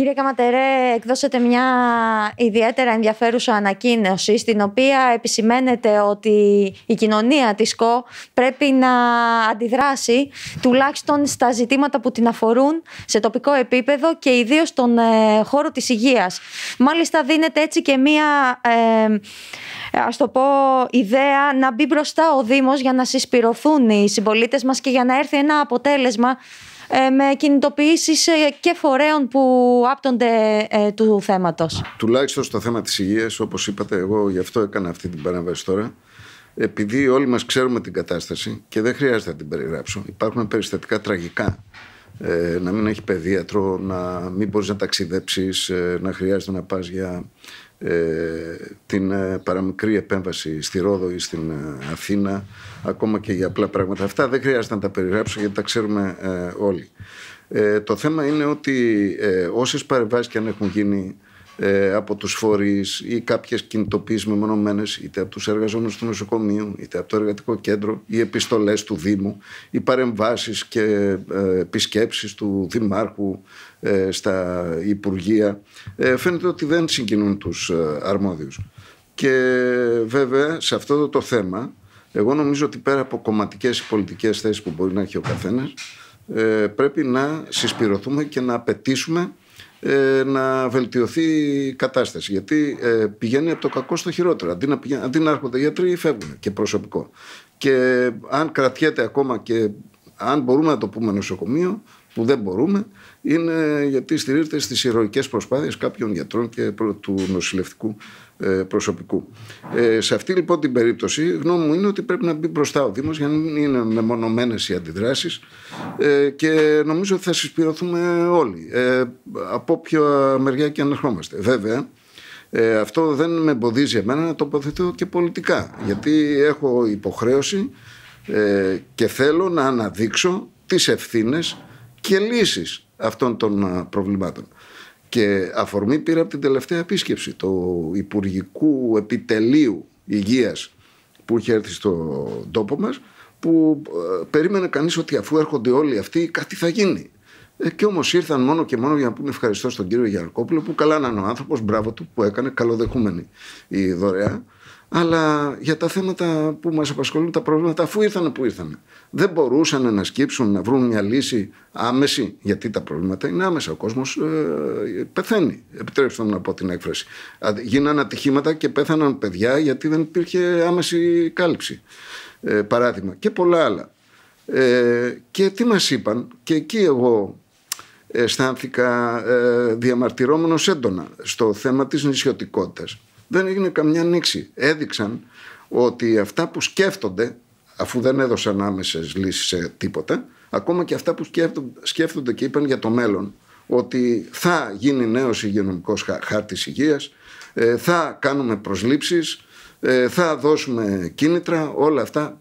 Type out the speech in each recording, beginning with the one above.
Κύριε Καματερέ, εκδώσετε μια ιδιαίτερα ενδιαφέρουσα ανακοίνωση στην οποία επισημαίνεται ότι η κοινωνία της ΚΟ πρέπει να αντιδράσει τουλάχιστον στα ζητήματα που την αφορούν σε τοπικό επίπεδο και ιδίως στον ε, χώρο της υγείας. Μάλιστα δίνεται έτσι και μια... Ε, ας το πω, ιδέα να μπει μπροστά ο Δήμος για να συσπηρωθούν οι συμπολίτες μας και για να έρθει ένα αποτέλεσμα ε, με κινητοποιήσεις ε, και φορέων που άπτονται ε, του θέματος. Τουλάχιστον στο θέμα της υγείας, όπως είπατε, εγώ γι' αυτό έκανα αυτή την παρέμβαση τώρα, επειδή όλοι μας ξέρουμε την κατάσταση και δεν χρειάζεται να την περιγράψω, υπάρχουν περιστατικά τραγικά ε, να μην έχει παιδίατρο, να μην μπορείς να ταξιδέψεις, ε, να χρειάζεται να πας για ε, την παραμικρή επέμβαση στη Ρόδο ή στην Αθήνα, ακόμα και για απλά πράγματα. Αυτά δεν χρειάζεται να τα περιγράψω γιατί τα ξέρουμε όλοι. Το θέμα είναι ότι όσες παρεμβάσεις και αν έχουν γίνει ε, από τους φορείς ή κάποιες κινητοποίησεις μεμονωμένες είτε από τους εργαζόμενους του νοσοκομείου είτε από το εργατικό κέντρο ή επιστολές του Δήμου ή παρεμβάσεις και ε, επισκέψεις του Δημάρχου ε, στα Υπουργεία φαίνεται ότι δεν συγκινούν τους αρμόδιους και βέβαια σε αυτό το θέμα εγώ νομίζω ότι πέρα από κομματικές ή πολιτικές θέσεις που μπορεί να έχει ο καθένας πρέπει να συσπηρωθούμε και να απαιτήσουμε ε, να βελτιωθεί η κατάσταση. Γιατί ε, πηγαίνει από το κακό στο χειρότερο. Αντί να, πηγαίνει, αντί να έρχονται γιατροί, φεύγουν και προσωπικό. Και αν κρατιέται ακόμα και αν μπορούμε να το πούμε νοσοκομείο, που δεν μπορούμε είναι γιατί στηρίζεται στις ηρωικές προσπάθειες κάποιων γιατρών και του νοσηλευτικού ε, προσωπικού. Ε, σε αυτή λοιπόν την περίπτωση γνώμη μου είναι ότι πρέπει να μπει μπροστά ο Δήμος για να μην είναι μεμονωμένες οι αντιδράσεις ε, και νομίζω ότι θα συσπηρωθούμε όλοι ε, από όποια μεριά και ανερχόμαστε. Βέβαια ε, αυτό δεν με εμποδίζει εμένα να τοποθετώ και πολιτικά γιατί έχω υποχρέωση και θέλω να αναδείξω τις ευθύνες και λύσεις αυτών των προβλημάτων. Και αφορμή πήρα από την τελευταία επίσκεψη του Υπουργικού Επιτελείου Υγείας που είχε έρθει στον τόπο μας που ε, περίμενε κάνει ότι αφού έρχονται όλοι αυτοί κάτι θα γίνει. Ε, και όμως ήρθαν μόνο και μόνο για να πούμε ευχαριστώ στον κύριο Γιανακόπουλο που καλά να είναι ο άνθρωπος, μπράβο του που έκανε καλοδεχούμενη η δωρεά αλλά για τα θέματα που μας απασχολούν, τα προβλήματα αφού ήρθαν που ήρθαν. Δεν μπορούσαν να σκύψουν, να βρουν μια λύση άμεση, γιατί τα προβλήματα είναι άμεσα. Ο κόσμος ε, πεθαίνει, επιτρέψτε μου να πω την έκφραση. Γίνανε ατυχήματα και πέθαναν παιδιά γιατί δεν υπήρχε άμεση κάλυψη, ε, παράδειγμα, και πολλά άλλα. Ε, και τι μας είπαν, και εκεί εγώ αισθάνθηκα ε, έντονα στο θέμα της νησιωτικότητας δεν έγινε καμιά ανοίξη. Έδειξαν ότι αυτά που σκέφτονται, αφού δεν έδωσαν άμεσες λύσεις σε τίποτα, ακόμα και αυτά που σκέφτονται και είπαν για το μέλλον, ότι θα γίνει νέος υγειονομικός χάρτης υγείας, ε, θα κάνουμε προσλήψεις, ε, θα δώσουμε κίνητρα, όλα αυτά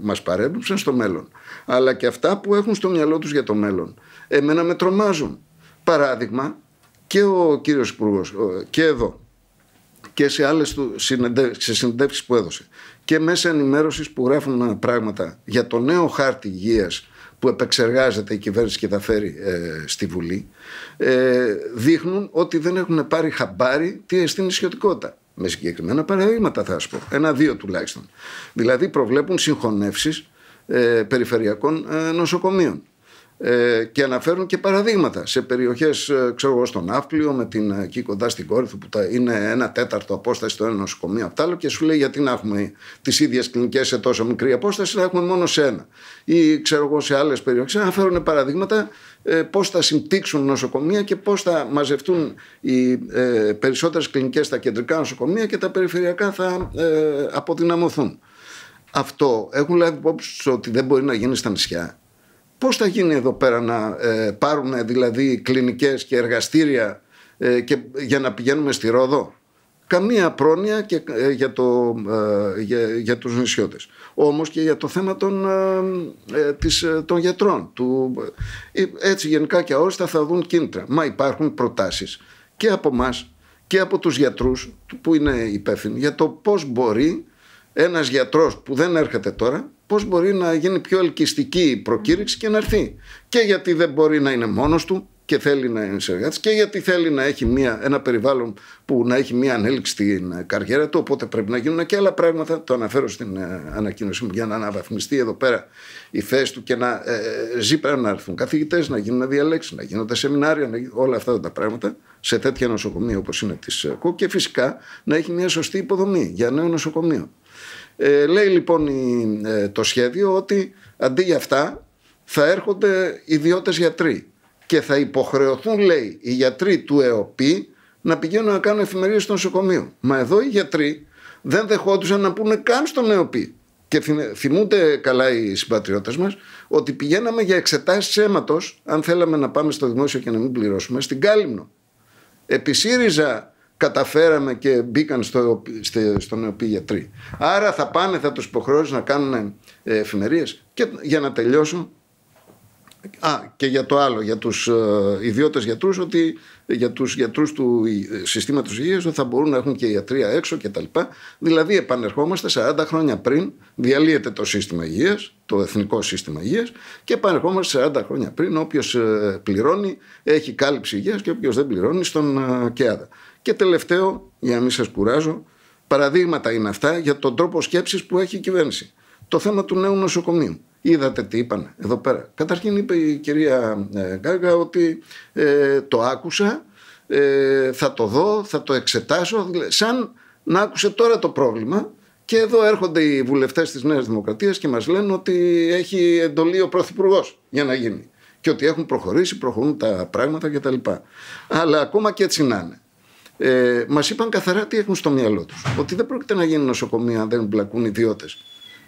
μας παρέμπουν στο μέλλον. Αλλά και αυτά που έχουν στο μυαλό τους για το μέλλον, εμένα με τρομάζουν. Παράδειγμα, και ο κύριος Υπουργός και εδώ, και σε άλλες συνεντεύξεις που έδωσε και μέσα ενημέρωσης που γράφουν πράγματα για το νέο χάρτη υγείας που επεξεργάζεται η κυβέρνηση και θα φέρει ε, στη Βουλή, ε, δείχνουν ότι δεν έχουν πάρει χαμπάρι τι στην ισιοτικότητα. Με συγκεκριμένα παραδείγματα θα σου πω. Ένα-δύο τουλάχιστον. Δηλαδή προβλέπουν συγχωνεύσεις ε, περιφερειακών ε, νοσοκομείων ε, και αναφέρουν και παραδείγματα σε περιοχές ε, ξέρω εγώ στον Αύκλιο με την ε, εκεί κοντά στην Κόρυφη που τα, είναι ένα τέταρτο απόσταση το ένα νοσοκομείο τα άλλο και σου λέει γιατί να έχουμε τις ίδιες κλινικές σε τόσο μικρή απόσταση να έχουμε μόνο σε ένα ή ξέρω εγώ σε άλλες περιοχές, αναφέρουν παραδείγματα ε, πώς θα συμπτύξουν νοσοκομεία και πώς θα μαζευτούν οι ε, περισσότερες κλινικές στα κεντρικά νοσοκομεία και τα περιφερειακά θα ε, αποδυναμωθούν. Αυτό έχουν λάβει υπόψη ότι δεν μπορεί να γίνει στα νησιά πώς θα γίνει εδώ πέρα να ε, πάρουν δηλαδή κλινικές και εργαστήρια ε, και, για να πηγαίνουμε στη Ρόδο. Καμία πρόνοια και, ε, για, το, ε, για, για τους νησιώτες. Όμως και για το θέμα των, της, των γιατρών. Του, έτσι γενικά και αόριστα θα δουν κίνητρα. Μα υπάρχουν προτάσεις και από μας και από τους γιατρούς που είναι υπεύθυνοι για το πώς μπορεί ένας γιατρός που δεν έρχεται τώρα πώς μπορεί να γίνει πιο ελκυστική η προκήρυξη και να έρθει. Και γιατί δεν μπορεί να είναι μόνος του, και θέλει να είναι συνεργάτης και γιατί θέλει να έχει μια, ένα περιβάλλον που να έχει μια ανέλυξη στην ε, καριέρα του. Οπότε πρέπει να γίνουν και άλλα πράγματα. Το αναφέρω στην ε, ανακοίνωσή μου για να αναβαθμιστεί εδώ πέρα η θέση του και να ε, ε ζει πρέπει να έρθουν καθηγητές, να γίνουν διαλέξεις, να γίνονται σεμινάρια, όλα αυτά τα πράγματα σε τέτοια νοσοκομεία όπως είναι της ΚΟΚ και φυσικά να έχει μια σωστή υποδομή για νέο νοσοκομείο. Ε, λέει λοιπόν η, το σχέδιο ότι αντί για αυτά θα έρχονται ιδιώτες γιατροί και θα υποχρεωθούν, λέει, οι γιατροί του ΕΟΠΗ να πηγαίνουν να κάνουν εφημερίες στο νοσοκομείο. Μα εδώ οι γιατροί δεν δεχόντουσαν να πούνε καν στον ΕΟΠΗ. Και θυμούνται καλά οι συμπατριώτες μας, ότι πηγαίναμε για εξετάσεις αίματος, αν θέλαμε να πάμε στο δημόσιο και να μην πληρώσουμε στην Κάλυμνο. Επί ΣΥΡΙΖΑ καταφέραμε και μπήκαν στο, στον ΕΟΠΗ γιατροί. Άρα θα πάνε, θα τους υποχρεώσουν να κάνουν ε, εφημερίες. Και για να τελειώσω Α, και για το άλλο, για τους ε, ιδιώτες γιατρούς, ότι για τους γιατρούς του ε, συστήματος υγείας ότι θα μπορούν να έχουν και ιατρία έξω κτλ. Δηλαδή επανερχόμαστε 40 χρόνια πριν, διαλύεται το σύστημα υγείας, το εθνικό σύστημα υγείας και επανερχόμαστε 40 χρόνια πριν, όποιος ε, πληρώνει έχει κάλυψη υγείας και οποίο δεν πληρώνει στον ε, ΚΕΑΔΑ. Και τελευταίο, για να μην σας κουράζω, παραδείγματα είναι αυτά για τον τρόπο σκέψης που έχει η κυβέρνηση. Το θέμα του νέου νοσοκομείου. Είδατε τι είπαν εδώ πέρα. Καταρχήν είπε η κυρία ε, Γκάγκα ότι ε, το άκουσα, ε, θα το δω, θα το εξετάσω. Σαν να άκουσε τώρα το πρόβλημα και εδώ έρχονται οι βουλευτές της Νέας Δημοκρατίας και μας λένε ότι έχει εντολή ο Πρωθυπουργός για να γίνει. Και ότι έχουν προχωρήσει, προχωρούν τα πράγματα κτλ. Αλλά ακόμα και έτσι να είναι. Ε, μας είπαν καθαρά τι έχουν στο μυαλό τους. Ότι δεν πρόκειται να γίνει νοσοκομεία αν δεν μπλακούν ιδιώτες.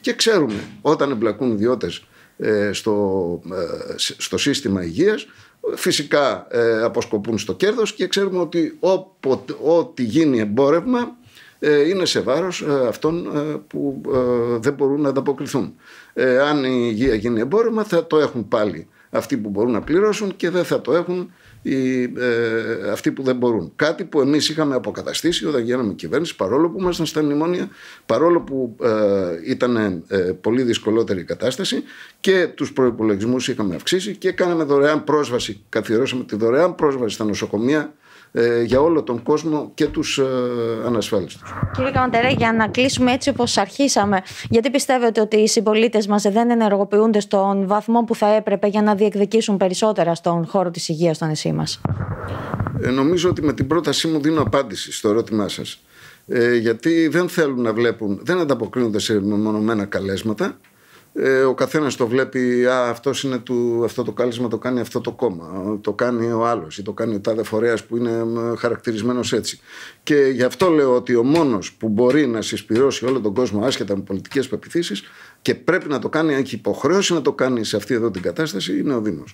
Και ξέρουμε όταν εμπλακούν ιδιώτες ε, στο, ε, στο σύστημα υγείας φυσικά ε, αποσκοπούν στο κέρδος και ξέρουμε ότι ό,τι γίνει εμπόρευμα είναι σε βάρος αυτών που δεν μπορούν να ανταποκριθούν. Αν η υγεία γίνει εμπόρευμα θα το έχουν πάλι αυτοί που μπορούν να πληρώσουν και δεν θα το έχουν ε, αυτοί που δεν μπορούν. Κάτι που εμείς είχαμε αποκαταστήσει όταν γίναμε κυβέρνηση, παρόλο που ήμασταν στα μνημόνια, παρόλο που ε, ήταν ε, πολύ δυσκολότερη η κατάσταση και τους προπολογισμού είχαμε αυξήσει και κάναμε δωρεάν πρόσβαση. Καθιερώσαμε τη δωρεάν πρόσβαση στα νοσοκομεία ε, για όλο τον κόσμο και τους ε, ανασφάλιστους. Κύριε Καμαντερέ, για να κλείσουμε έτσι όπως αρχίσαμε, γιατί πιστεύετε ότι οι συμπολίτες μας δεν ενεργοποιούνται στον βαθμό που θα έπρεπε για να διεκδικήσουν περισσότερα στον χώρο της υγείας στο νησί μας. Ε, νομίζω ότι με την πρότασή μου δίνω απάντηση στο ερώτημά σας. Ε, γιατί δεν θέλουν να βλέπουν, δεν ανταποκρίνονται σε μεμονωμένα καλέσματα ε, ο καθένας το βλέπει, α, αυτός είναι του, αυτό το κάλεσμα το κάνει αυτό το κόμμα, το κάνει ο άλλος ή το κάνει ο τάδε φορέας που είναι χαρακτηρισμένος έτσι. Και γι' αυτό λέω ότι ο μόνος που μπορεί να συσπηρώσει όλο τον κόσμο άσχετα με πολιτικές πεπιθήσεις και πρέπει να το κάνει, έχει υποχρέωση να το κάνει σε αυτή εδώ την κατάσταση, είναι ο Δήμος.